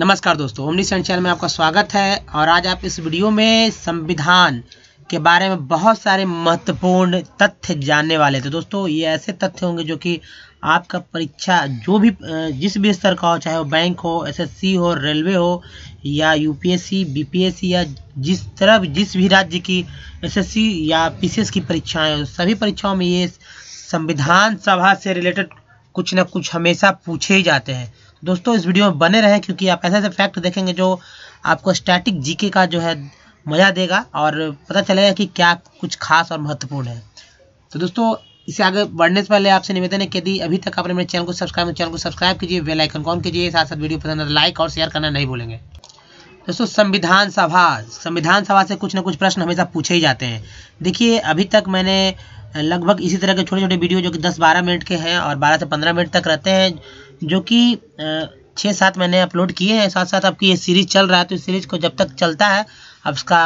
नमस्कार दोस्तों omni channel में आपका स्वागत है और आज आप इस वीडियो में संविधान के बारे में बहुत सारे महत्वपूर्ण तथ्य जानने वाले थे दोस्तों ये ऐसे तथ्य होंगे जो कि आपका परीक्षा जो भी जिस भी स्तर का हो चाहे वो बैंक हो एसएससी हो रेलवे हो या यूपीएससी बीपीएससी या जिस तरह जिस भी राज्य की एसएससी या पीसीएस की परीक्षाएं हो सभी परीक्षाओं में ये संविधान सभा से रिलेटेड कुछ ना कुछ हमेशा पूछे ही जाते हैं दोस्तों इस वीडियो में बने रहें क्योंकि आप ऐसे ऐसे फैक्ट देखेंगे जो आपको स्टैटिक जीके का जो है मज़ा देगा और पता चलेगा कि क्या कुछ खास और महत्वपूर्ण है तो दोस्तों इसे आगे बढ़ने से पहले आपसे निवेदन है कि यदि अभी तक आपने मेरे चैनल को सब्सक्राइब चैनल को सब्सक्राइब कीजिए वे लाइकन कॉन कीजिए साथ साथ वीडियो पसंद लाइक तो और शेयर करना नहीं भूलेंगे दोस्तों संविधान सभा संविधान सभा से कुछ ना कुछ प्रश्न हमेशा पूछे ही जाते हैं देखिए अभी तक मैंने लगभग इसी तरह के छोटे छोटे वीडियो जो कि 10-12 मिनट के हैं और 12 से 15 मिनट तक रहते हैं जो कि छः सात मैंने अपलोड किए हैं साथ साथ आपकी ये सीरीज़ चल रहा है तो इस सीरीज़ को जब तक चलता है अब उसका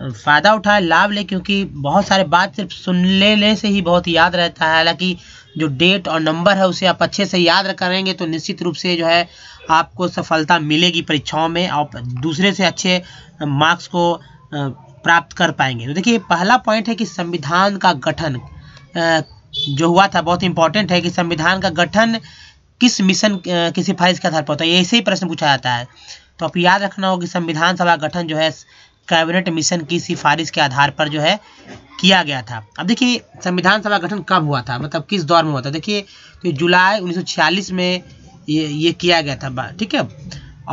फ़ायदा उठाए लाभ ले क्योंकि बहुत सारे बात सिर्फ सुन लेने से ही बहुत याद रहता है हालांकि जो डेट और नंबर है उसे आप अच्छे से याद करेंगे तो निश्चित रूप से जो है आपको सफलता मिलेगी परीक्षाओं में आप दूसरे से अच्छे मार्क्स को प्राप्त कर पाएंगे तो देखिए पहला पॉइंट है कि संविधान का गठन जो हुआ था बहुत इंपॉर्टेंट है कि संविधान का गठन किस मिशन की सिफारिश के आधार पर होता है ऐसे ही प्रश्न पूछा जाता है तो आप याद रखना होगा कि संविधान सभा गठन जो है कैबिनेट मिशन की सिफारिश के आधार पर जो है किया गया था अब देखिए संविधान सभा गठन कब हुआ था मतलब किस दौर में हुआ था देखिए तो जुलाई 1946 में ये ये किया गया था ठीक है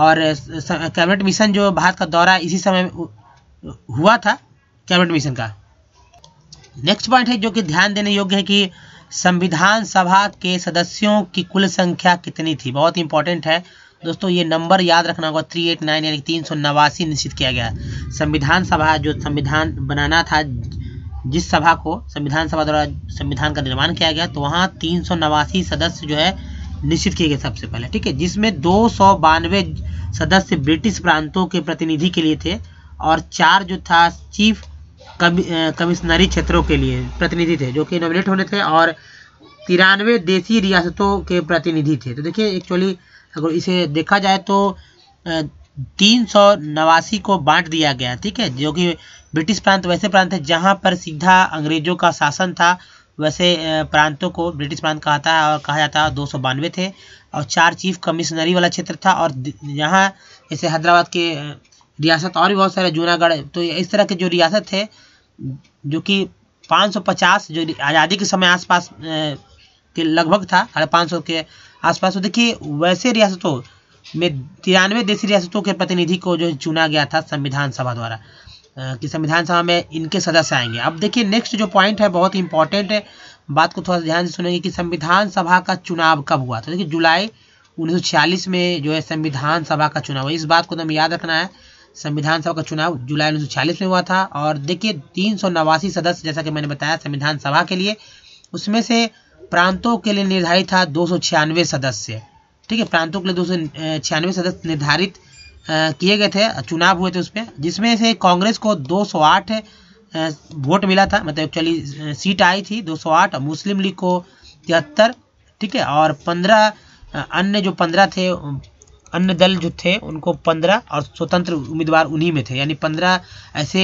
और कैबिनेट मिशन जो भारत का दौरा इसी समय हुआ था कैबिनेट मिशन का नेक्स्ट पॉइंट है जो कि ध्यान देने योग्य है कि संविधान सभा के सदस्यों की कुल संख्या कितनी थी बहुत इंपॉर्टेंट है दोस्तों ये नंबर याद रखना होगा थ्री एट नाइन यानी तीन सौ नवासी निश्चित किया गया संविधान सभा जो संविधान बनाना था जिस सभा को संविधान सभा द्वारा संविधान का निर्माण किया गया तो वहाँ तीन सौ नवासी सदस्य जो है निश्चित किए गए सबसे पहले ठीक है जिसमें दो सौ बानवे सदस्य ब्रिटिश प्रांतों के प्रतिनिधि के लिए थे और चार जो था चीफ कमिश्नरी क्षेत्रों के लिए प्रतिनिधि थे जो कि नॉमिनेट होने थे और तिरानवे देसी रियासतों के प्रतिनिधि थे तो देखिए एक्चुअली अगर इसे देखा जाए तो तीन सौ नवासी को बांट दिया गया ठीक है जो कि ब्रिटिश प्रांत वैसे प्रांत है जहाँ पर सीधा अंग्रेजों का शासन था वैसे प्रांतों को ब्रिटिश प्रांत कहा था है और कहा जाता है दो सौ बानवे थे और चार चीफ कमिश्नरी वाला क्षेत्र था और यहाँ जैसे हैदराबाद के रियासत और भी बहुत सारे जूनागढ़ तो इस तरह के जो रियासत थे जो कि 550 जो आज़ादी के समय आसपास के लगभग था साढ़े पाँच के आसपास तो देखिए वैसे रियासतों में तिरानवे देसी रियासतों के प्रतिनिधि को जो चुना गया था संविधान सभा द्वारा कि संविधान सभा में इनके सदस्य आएंगे अब देखिए नेक्स्ट जो पॉइंट है बहुत इंपॉर्टेंट है बात को थोड़ा ध्यान से सुनेंगे कि संविधान सभा का चुनाव कब हुआ था देखिए जुलाई 1946 में जो है संविधान सभा का चुनाव इस बात को तो हमें याद रखना है संविधान सभा का चुनाव जुलाई उन्नीस में हुआ था और देखिए तीन सदस्य जैसा कि मैंने बताया संविधान सभा के लिए उसमें से प्रांतों के लिए निर्धारित था दो सदस्य ठीक है प्रांतों के लिए दो सदस्य निर्धारित किए गए थे चुनाव हुए थे उसमें जिसमें से कांग्रेस को 208 वोट मिला था मतलब एक्चुअली सीट आई थी 208 मुस्लिम लीग को तिहत्तर ठीक है और 15 अन्य जो 15 थे अन्य दल जो थे उनको पंद्रह और स्वतंत्र उम्मीदवार उन्हीं में थे यानी पंद्रह ऐसे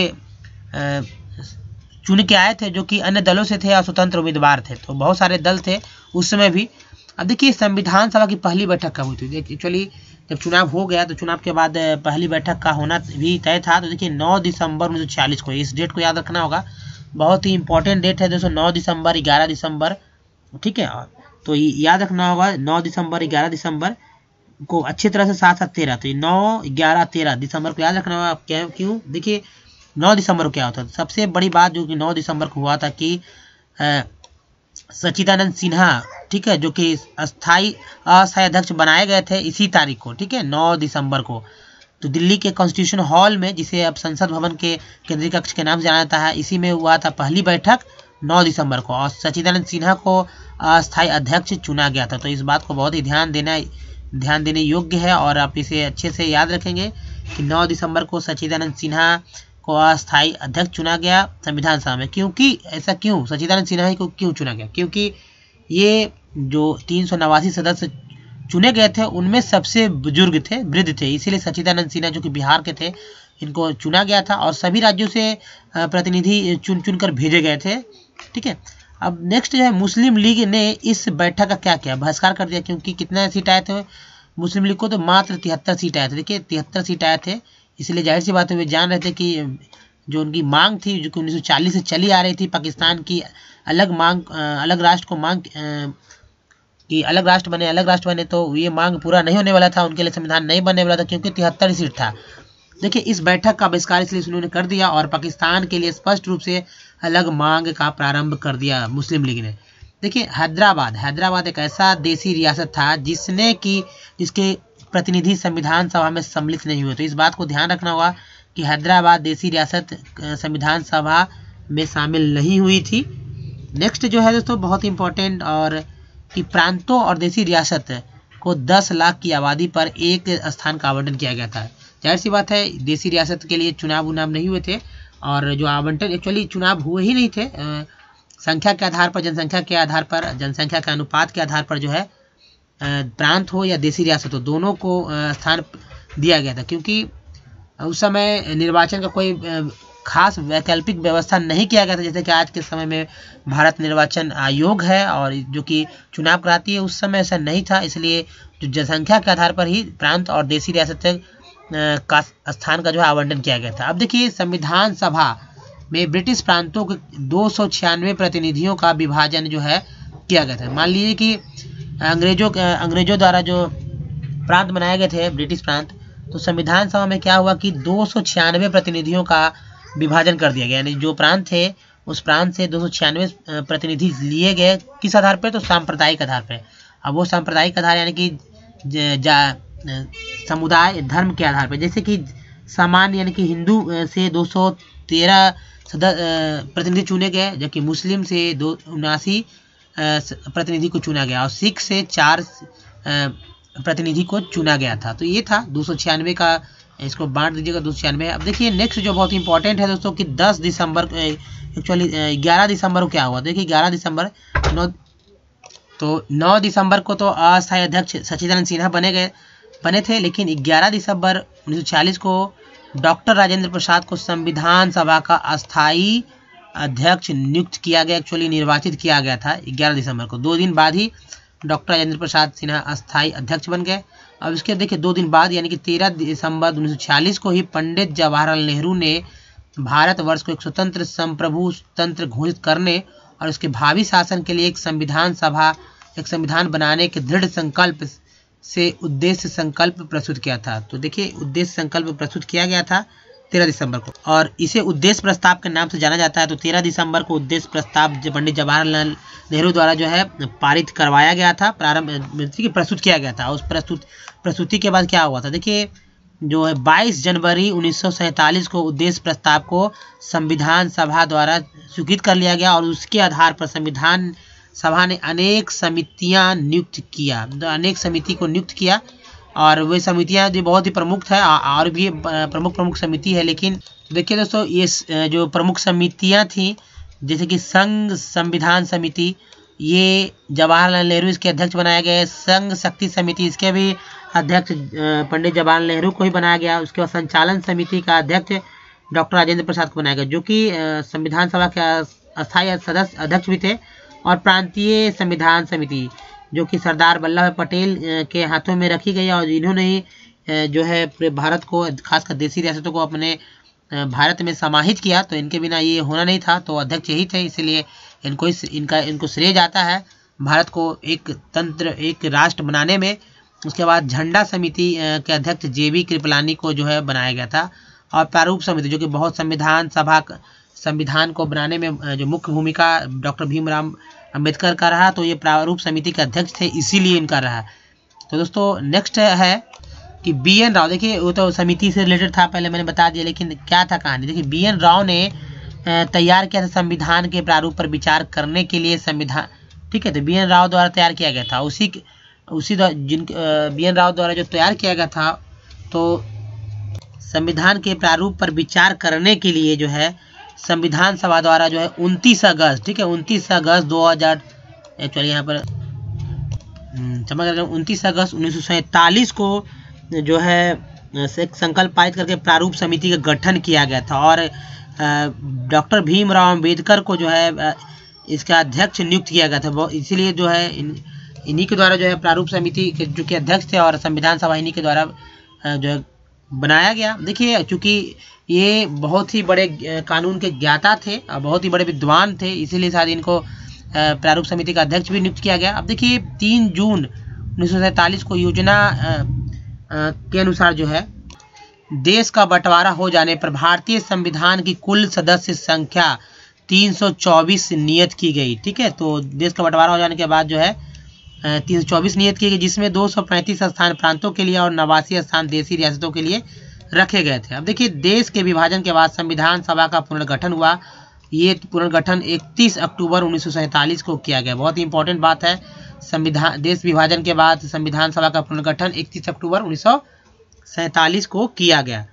चुन के आए थे जो कि अन्य दलों से थे और स्वतंत्र उम्मीदवार थे तो बहुत सारे दल थे उस समय भी अब देखिए संविधान सभा की पहली बैठक कब हुई थी एक्चुअली जब चुनाव हो गया तो चुनाव के बाद पहली बैठक का होना भी तय था तो देखिए 9 दिसंबर उन्नीस को इस डेट को याद रखना होगा बहुत ही इंपॉर्टेंट डेट है दोस्तों नौ दिसंबर ग्यारह दिसंबर ठीक है तो याद रखना होगा नौ दिसंबर ग्यारह दिसंबर को अच्छी तरह से सात सात तेरह तो ये नौ ग्यारह तेरह दिसंबर को याद रखना होगा क्या क्यों देखिए नौ दिसंबर को क्या होता था सबसे बड़ी बात जो कि नौ दिसंबर को हुआ था कि सचिदानंद सिन्हा ठीक है जो कि अस्थाई अस्थायी अध्यक्ष बनाए गए थे इसी तारीख को ठीक है नौ दिसंबर को तो दिल्ली के कॉन्स्टिट्यूशन हॉल में जिसे अब संसद भवन के केंद्रीय कक्ष के नाम से जाना जाता है इसी में हुआ था पहली बैठक 9 दिसंबर को और सचिदानंद सिन्हा को अस्थायी अध्यक्ष चुना गया था तो इस बात को बहुत ही ध्यान देना ध्यान देने योग्य है और आप इसे अच्छे से याद रखेंगे कि 9 दिसंबर को सचिदानंद सिन्हा को अस्थायी अध्यक्ष चुना गया संविधान सभा में क्योंकि ऐसा क्यों सचिदानंद सिन्हा को क्यों चुना गया क्योंकि ये जो तीन सदस्य चुने गए थे उनमें सबसे बुजुर्ग थे वृद्ध थे इसीलिए सचिदानंद सिन्हा जो कि बिहार के थे इनको चुना गया था और सभी राज्यों से प्रतिनिधि चुन चुन कर भेजे गए थे ठीक है अब नेक्स्ट जो है मुस्लिम लीग ने इस बैठक का क्या किया बहिष्कार कर दिया क्योंकि कितने सीट आए थे मुस्लिम लीग को तो मात्र तिहत्तर सीट आए थे देखिए तिहत्तर सीट आए थे इसलिए जाहिर सी बात है वे जान रहे थे कि जो उनकी मांग थी जो कि उन्नीस से चली आ रही थी पाकिस्तान की अलग मांग अलग राष्ट्र को मांग कि अलग राष्ट्र बने अलग राष्ट्र बने तो ये मांग पूरा नहीं होने वाला था उनके लिए संविधान नहीं बनने वाला था क्योंकि तिहत्तर सीट था देखिए इस बैठक का बहिष्कार इसलिए उन्होंने कर दिया और पाकिस्तान के लिए स्पष्ट रूप से अलग मांग का प्रारंभ कर दिया मुस्लिम लीग ने देखिए हैदराबाद हैदराबाद एक ऐसा देसी रियासत था जिसने कि जिसके प्रतिनिधि संविधान सभा में सम्मिलित नहीं हुए तो इस बात को ध्यान रखना होगा कि हैदराबाद देसी रियासत संविधान सभा में शामिल नहीं हुई थी नेक्स्ट जो है दोस्तों बहुत इंपॉर्टेंट और कि प्रांतों और देसी रियासत को 10 लाख की आबादी पर एक स्थान का आवंटन किया गया था जाहिर सी बात है देसी रियासत के लिए चुनाव उनाव नहीं हुए थे और जो आवंटन एक्चुअली चुनाव हुए ही नहीं थे संख्या के आधार पर जनसंख्या के आधार पर जनसंख्या के अनुपात के आधार पर जो है प्रांत हो या देसी रियासत हो दोनों को स्थान दिया गया था क्योंकि उस समय निर्वाचन का कोई खास वैकल्पिक व्यवस्था नहीं किया गया था जैसे कि आज के समय में भारत निर्वाचन आयोग है और जो कि चुनाव कराती है उस समय ऐसा नहीं था इसलिए जो जनसंख्या के आधार पर ही प्रांत और देसी रियासत का स्थान का जो है आवंटन किया गया था अब देखिए संविधान सभा में ब्रिटिश प्रांतों के दो प्रतिनिधियों का विभाजन जो है किया गया था मान लीजिए कि अंग्रेजों अंग्रेजों द्वारा जो प्रांत बनाए गए थे ब्रिटिश प्रांत तो संविधान सभा में क्या हुआ कि दो प्रतिनिधियों का विभाजन कर दिया गया यानी जो प्रांत थे उस प्रांत से दो प्रतिनिधि लिए गए किस आधार पर तो सांप्रदायिक आधार पर अब वो सांप्रदायिक आधार यानी कि जा, समुदाय धर्म के आधार पर जैसे कि सामान्य यानी कि हिंदू से 213 प्रतिनिधि चुने गए जबकि मुस्लिम से दो उनासी प्रतिनिधि को चुना गया और सिख से चार प्रतिनिधि को चुना गया था तो ये था दो का इसको बांट दीजिएगा दो सौ अब देखिए नेक्स्ट जो बहुत इंपॉर्टेंट है दोस्तों कि 10 दिसंबर एक्चुअली 11 दिसंबर को क्या हुआ देखिए 11 दिसंबर नौ तो 9 दिसंबर को तो अस्थायी अध्यक्ष सचिदानंद सिन्हा बने गए बने थे लेकिन 11 दिसंबर 1940 को डॉक्टर राजेंद्र प्रसाद को संविधान सभा का अस्थाई अध्यक्ष नियुक्त किया गया एक्चुअली निर्वाचित किया गया था 11 दिसंबर को दो दिन बाद ही डॉक्टर राजेंद्र प्रसाद सिन्हा अस्थायी अध्यक्ष बन गए अब इसके देखिए दो दिन बाद यानी कि 13 दिसंबर 1946 को ही पंडित जवाहरलाल नेहरू ने भारतवर्ष को एक स्वतंत्र संप्रभु तंत्र घोषित करने और उसके भावी शासन के लिए एक संविधान सभा एक संविधान बनाने के दृढ़ संकल्प से उद्देश्य संकल्प प्रस्तुत किया था तो देखिए उद्देश्य संकल्प प्रस्तुत किया गया था तेरह दिसंबर को और इसे उद्देश्य प्रस्ताव के नाम से जाना जाता है तो तेरह दिसंबर को उद्देश्य प्रस्ताव पंडित जवाहरलाल नेहरू द्वारा जो है पारित करवाया गया था प्रारंभ प्रस्तुत किया गया था उस प्रस्तुत प्रस्तुति के बाद क्या हुआ था देखिए जो है बाईस जनवरी उन्नीस को उद्देश्य प्रस्ताव को संविधान सभा द्वारा स्वीकृत कर लिया गया और उसके आधार पर संविधान सभा ने अनेक समितियां नियुक्त किया तो अनेक समिति को नियुक्त किया और वे समितियां जो बहुत ही प्रमुख है और भी प्रमुख प्रमुख समिति है लेकिन देखिए दोस्तों ये जो प्रमुख समितियां थी जैसे कि संघ संविधान समिति ये जवाहरलाल नेहरू इसके अध्यक्ष बनाए गए संघ शक्ति समिति इसके भी अध्यक्ष पंडित जवाहरलाल नेहरू को ही बनाया गया उसके बाद संचालन समिति का अध्यक्ष डॉक्टर राजेंद्र प्रसाद को बनाया गया जो कि संविधान सभा के अस्थायी सदस्य अध्यक्ष भी थे और प्रांतीय संविधान समिति जो कि सरदार वल्लभ भाई पटेल के हाथों में रखी गई और इन्होंने ही जो है पूरे भारत को खासकर देसी रियासतों को अपने भारत में समाहित किया तो इनके बिना ये होना नहीं था तो अध्यक्ष यही थे इसीलिए इनको इस इनका इनको श्रेय जाता है भारत को एक तंत्र एक राष्ट्र बनाने में उसके बाद झंडा समिति के अध्यक्ष जे वी कृपलानी को जो है बनाया गया था और प्रारूप समिति जो कि बहुत संविधान सभा संविधान को बनाने में जो मुख्य भूमिका डॉक्टर भीमराव अंबेडकर का रहा तो ये प्रारूप समिति के अध्यक्ष थे इसीलिए इनका रहा तो दोस्तों नेक्स्ट है कि बी एन राव देखिए वो तो समिति से रिलेटेड था पहले मैंने बता दिया लेकिन क्या था कहानी देखिए बी एन राव ने तैयार किया था संविधान के प्रारूप पर विचार करने के लिए संविधान ठीक है तो बी एन राव द्वारा तैयार किया गया था उसी उसी जिन बी एन राव द्वारा जो तैयार किया गया था तो संविधान के प्रारूप पर विचार करने के लिए जो है संविधान सभा द्वारा जो है उनतीस अगस्त ठीक है उनतीस अगस्त दो हज़ार एक्चुअली यहाँ पर हम्म, क्षमा रहे उनतीस अगस्त उन्नीस को जो है एक संकल्प पारित करके प्रारूप समिति का गठन किया गया था और डॉक्टर भीमराव अम्बेडकर को जो है इसका अध्यक्ष नियुक्त किया गया था इसीलिए जो है इन्हीं के द्वारा जो है प्रारूप समिति के जो कि अध्यक्ष थे और संविधान सभा इन्हीं के द्वारा जो है बनाया गया देखिए चूँकि ये बहुत ही बड़े कानून के ज्ञाता थे और बहुत ही बड़े विद्वान थे इसीलिए शायद इनको प्रारूप समिति का अध्यक्ष भी नियुक्त किया गया अब देखिए तीन जून उन्नीस को योजना के अनुसार जो है देश का बंटवारा हो जाने पर भारतीय संविधान की कुल सदस्य संख्या 324 नियत की गई ठीक है तो देश का बंटवारा हो जाने के बाद जो है तीन सौ चौबीस नियत किए गए जिसमें दो सौ पैंतीस स्थान प्रांतों के लिए और नवासी स्थान देशी रियासतों के लिए रखे गए थे अब देखिए देश के विभाजन के बाद संविधान सभा का पुनर्गठन हुआ ये पुनर्गठन 31 अक्टूबर उन्नीस को किया गया बहुत ही इंपॉर्टेंट बात है संविधान देश विभाजन के बाद संविधान सभा का पुनर्गठन 31 अक्टूबर उन्नीस को किया गया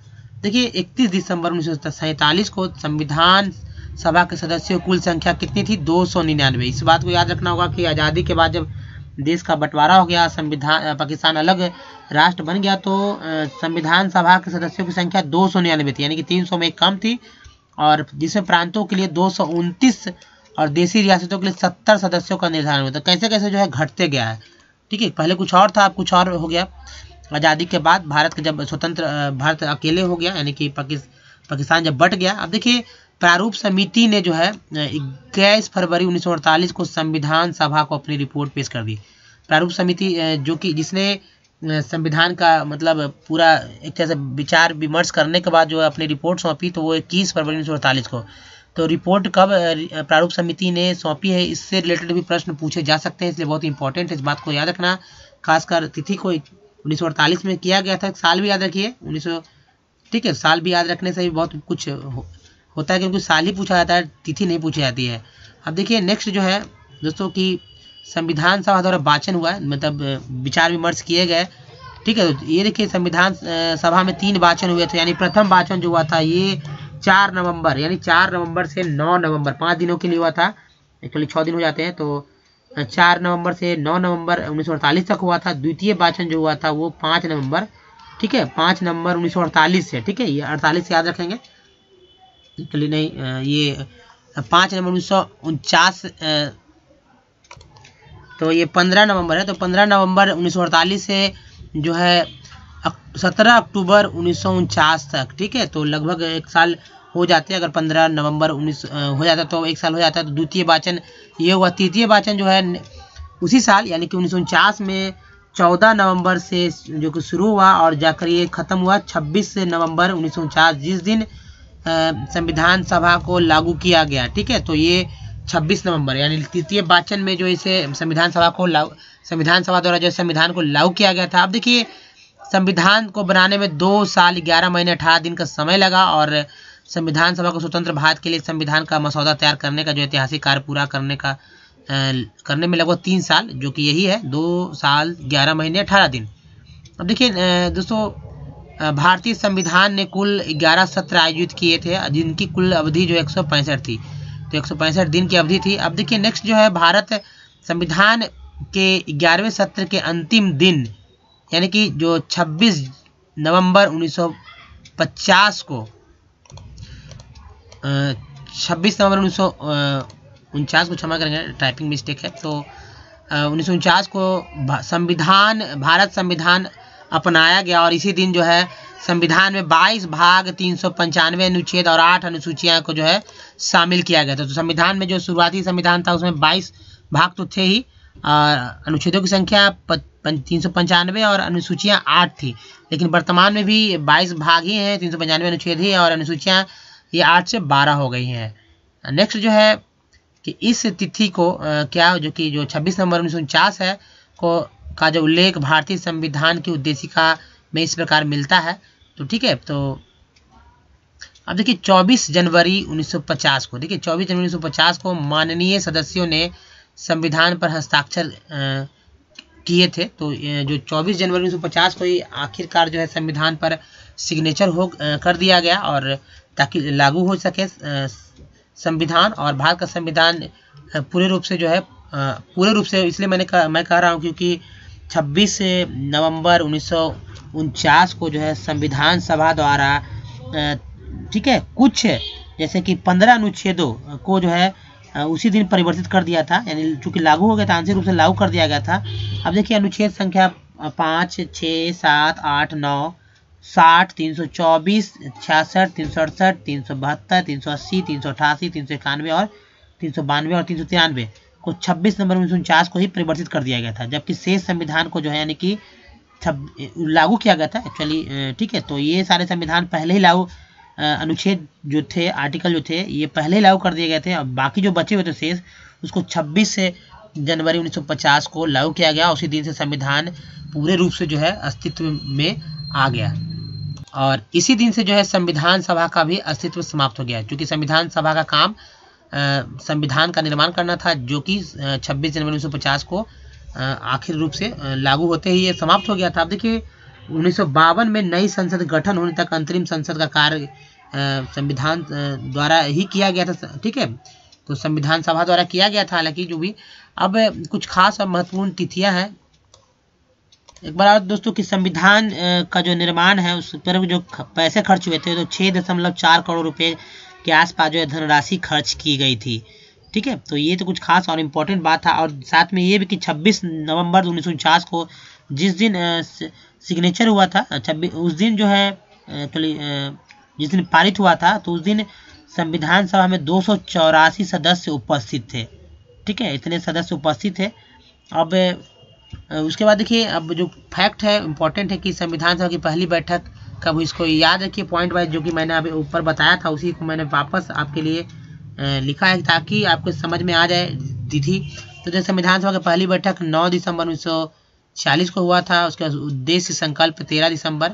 देखिए 31 दिसंबर उन्नीस को संविधान सभा के सदस्यों कुल संख्या कितनी थी दो इस बात को याद रखना होगा कि आज़ादी के बाद जब देश का बंटवारा हो गया संविधान पाकिस्तान अलग राष्ट्र बन गया तो संविधान सभा के सदस्यों की संख्या दो सौ निन्यानवे थी यानी कि तीन सौ में एक कम थी और जिसमें प्रांतों के लिए दो सौ उनतीस और देसी रियासतों के लिए सत्तर सदस्यों का निर्धारण हुआ था तो कैसे कैसे जो है घटते गया है ठीक है पहले कुछ और था अब कुछ और हो गया आज़ादी के बाद भारत के जब स्वतंत्र भारत अकेले हो गया यानी कि पाकिस्तान जब बट गया अब देखिए प्रारूप समिति ने जो है इक्कीस फरवरी 1948 को संविधान सभा को अपनी रिपोर्ट पेश कर दी प्रारूप समिति जो कि जिसने संविधान का मतलब पूरा एक तरह से विचार विमर्श करने के बाद जो है अपनी रिपोर्ट सौंपी तो वो इक्कीस फरवरी उन्नीस को तो रिपोर्ट कब प्रारूप समिति ने सौंपी है इससे रिलेटेड भी प्रश्न पूछे जा सकते हैं इसलिए बहुत इंपॉर्टेंट है इस बात को याद रखना खासकर तिथि को उन्नीस में किया गया था साल भी याद रखिए उन्नीस ठीक है साल भी याद रखने से भी बहुत कुछ होता है क्योंकि साल ही पूछा जाता है तिथि नहीं पूछी जाती है अब देखिए नेक्स्ट जो है दोस्तों कि संविधान सभा द्वारा वाचन हुआ है मतलब विचार विमर्श किए गए ठीक है ये देखिए संविधान सभा में तीन वाचन हुए थे यानी प्रथम वाचन जो हुआ था ये चार नवंबर यानी चार नवंबर से नौ नवंबर पाँच दिनों के लिए हुआ था एक्चुअली छः दिन हो जाते हैं तो चार नवंबर से नौ नवंबर उन्नीस तक हुआ था द्वितीय वाचन जो हुआ था वो पाँच नवंबर ठीक है पाँच नवंबर उन्नीस से ठीक है ये अड़तालीस याद रखेंगे चलिए नहीं ये पाँच नवंबर उन्नीस सौ उनचास तो ये पंद्रह नवंबर है तो पंद्रह नवंबर उन्नीस से जो है सत्रह अक्टूबर उन्नीस तक ठीक है तो लगभग एक साल हो जाते हैं अगर पंद्रह नवंबर उन्नीस हो जाता तो एक साल हो जाता तो द्वितीय वाचन ये हुआ तृतीय वाचन जो है उसी साल यानी कि उन्नीस में चौदह नवंबर से जो कि शुरू हुआ और जाकर ये ख़त्म हुआ छब्बीस नवंबर उन्नीस जिस दिन संविधान सभा को लागू किया गया ठीक है तो ये 26 नवंबर यानी तृतीय वाचन में जो इसे संविधान सभा को संविधान सभा द्वारा जो संविधान को लागू किया गया था अब देखिए संविधान को बनाने में दो साल ग्यारह महीने अठारह दिन का समय लगा और संविधान सभा को स्वतंत्र भारत के लिए संविधान का मसौदा तैयार करने का जो ऐतिहासिक कार्य पूरा करने का करने में लगभग तीन साल जो कि यही है दो साल ग्यारह महीने अठारह दिन अब देखिए दोस्तों भारतीय संविधान ने कुल 11 सत्र आयोजित किए थे जिनकी कुल अवधि जो एक थी तो एक दिन की अवधि थी अब देखिए नेक्स्ट जो है भारत संविधान के ग्यारहवें सत्र के अंतिम दिन यानी कि जो 26 नवंबर 1950 को 26 नवंबर उन्नीस को क्षमा करेंगे टाइपिंग मिस्टेक है तो उन्नीस को संविधान भारत संविधान अपनाया गया और इसी दिन जो है संविधान में 22 भाग तीन सौ पंचानवे अनुच्छेद और आठ अनुसूचियाँ को जो है शामिल किया गया था तो संविधान में जो शुरुआती संविधान था उसमें 22 भाग तो थे ही अनुच्छेदों की संख्या तीन सौ पंचानवे और अनुसूचियाँ आठ थी लेकिन वर्तमान में भी बाईस भाग ही हैं तीन सौ पंचानवे अनुच्छेद ही और अनुसूचियाँ ये आठ से बारह हो गई हैं नेक्स्ट जो है कि इस तिथि को क्या जो कि जो छब्बीस नवंबर उन्नीस है को का जो उल्लेख भारतीय संविधान की उद्देशिका में इस प्रकार मिलता है तो ठीक है तो अब देखिए 24 जनवरी 1950 को देखिए 24 जनवरी 1950 को माननीय सदस्यों ने संविधान पर हस्ताक्षर किए थे तो जो 24 जनवरी 1950 को ही आखिरकार जो है संविधान पर सिग्नेचर हो कर दिया गया और ताकि लागू हो सके संविधान और भारत का संविधान पूरे रूप से जो है पूरे रूप से इसलिए मैंने कहा मैं कह रहा हूँ क्योंकि छब्बीस नवंबर उन्नीस को जो है संविधान सभा द्वारा ठीक है कुछ जैसे कि पंद्रह अनुच्छेदों को जो है उसी दिन परिवर्तित कर दिया था यानी चूंकि लागू हो गया था आंशिक रूप से लागू कर दिया गया था अब देखिए अनुच्छेद संख्या पाँच छः सात आठ नौ साठ तीन सौ चौबीस छियासठ तीन सौ अड़सठ तीन सौ बहत्तर तीन सौ अस्सी तीन सौ अठासी तीन सौ इक्यानवे और तीन सौ बानवे और तीन सौ तिरानवे को 26 नवंबर उन्नीस को ही परिवर्तित कर दिया गया था जबकि शेष संविधान को जो है यानी कि लागू किया गया था एक्चुअली ठीक है तो ये सारे संविधान पहले ही लागू अनुच्छेद जो थे आर्टिकल जो थे ये पहले ही लागू कर दिए गए थे और बाकी जो बचे हुए थे शेष उसको 26 से जनवरी 1950 को लागू किया गया उसी दिन से संविधान पूरे रूप से जो है अस्तित्व में आ गया और इसी दिन से जो है संविधान सभा का भी अस्तित्व समाप्त हो गया क्योंकि संविधान सभा का काम का संविधान का निर्माण करना था जो कि 26 जनवरी 1950 को आखिर रूप से लागू होते ही ये समाप्त हो गया था अब देखिए उन्नीस में नई संसद गठन होने तक अंतरिम संसद का कार्य संविधान द्वारा ही किया गया था ठीक है तो संविधान सभा द्वारा किया गया था हालांकि जो भी अब कुछ खास और महत्वपूर्ण तिथियां हैं एक बार और दोस्तों कि संविधान का जो निर्माण है उस पर जो पैसे खर्च हुए थे तो छः दशमलव चार करोड़ रुपए के आसपास जो है धनराशि खर्च की गई थी ठीक है तो ये तो कुछ खास और इम्पोर्टेंट बात था और साथ में ये भी कि 26 नवंबर उन्नीस को जिस दिन सिग्नेचर हुआ था छब्बीस उस दिन जो है एक्चुअली जिस दिन पारित हुआ था तो उस दिन संविधान सभा में दो सदस्य उपस्थित थे ठीक है इतने सदस्य उपस्थित थे अब उसके बाद देखिए अब जो फैक्ट है इम्पोर्टेंट है कि संविधान सभा की पहली बैठक कब इसको याद रखिए पॉइंट वाइज जो कि मैंने अभी ऊपर बताया था उसी को मैंने वापस आपके लिए लिखा है ताकि आपको समझ में आ जाए तिथि तो जैसे संविधान सभा की पहली बैठक 9 दिसंबर उन्नीस को हुआ था उसका उद्देश्य संकल्प 13 दिसंबर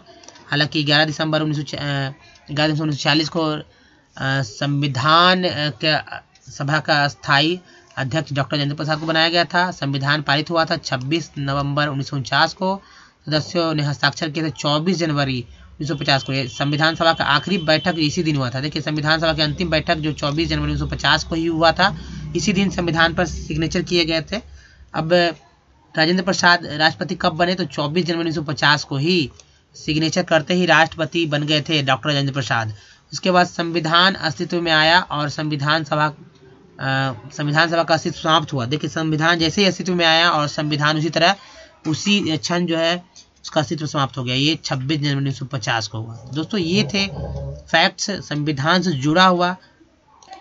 हालांकि 11 दिसंबर उन्नीस सौ उन्नीस को संविधान के सभा का स्थायी अध्यक्ष डॉक्टर जयंत प्रसाद को बनाया गया था संविधान पारित हुआ था 26 नवंबर उन्नीस को सदस्यों ने हस्ताक्षर किए थे 24 जनवरी 1950 को संविधान सभा का आखिरी बैठक इसी दिन हुआ था देखिए संविधान सभा की अंतिम बैठक जो 24 जनवरी 1950 को ही हुआ था इसी दिन संविधान पर सिग्नेचर किए गए थे अब राजेंद्र प्रसाद राष्ट्रपति कब बने तो 24 जनवरी 1950 को ही सिग्नेचर करते ही राष्ट्रपति बन गए थे डॉक्टर राजेंद्र प्रसाद उसके बाद संविधान अस्तित्व में आया और संविधान सभा संविधान सभा का अस्तित्व समाप्त हुआ देखिए संविधान जैसे ही अस्तित्व में आया और संविधान उसी तरह उसी क्षण जो है उसका अस्तित्व समाप्त हो गया ये 26 जनवरी उन्नीस को हुआ दोस्तों ये थे फैक्ट्स संविधान से जुड़ा हुआ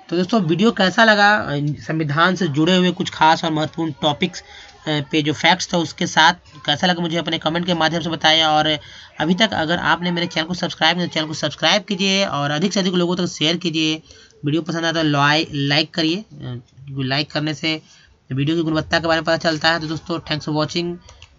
तो दोस्तों वीडियो कैसा लगा संविधान से जुड़े हुए कुछ खास और महत्वपूर्ण टॉपिक्स पे जो फैक्ट्स था उसके साथ कैसा लगा मुझे अपने कमेंट के माध्यम से बताया और अभी तक अगर आपने मेरे चैनल को सब्सक्राइब नहीं चैनल तो को सब्सक्राइब कीजिए और अधिक से अधिक लोगों तक शेयर कीजिए वीडियो पसंद आता है लाइक करिए लाइक करने से वीडियो की गुणवत्ता के बारे में पता चलता है तो दोस्तों थैंक्स फॉर वॉचिंग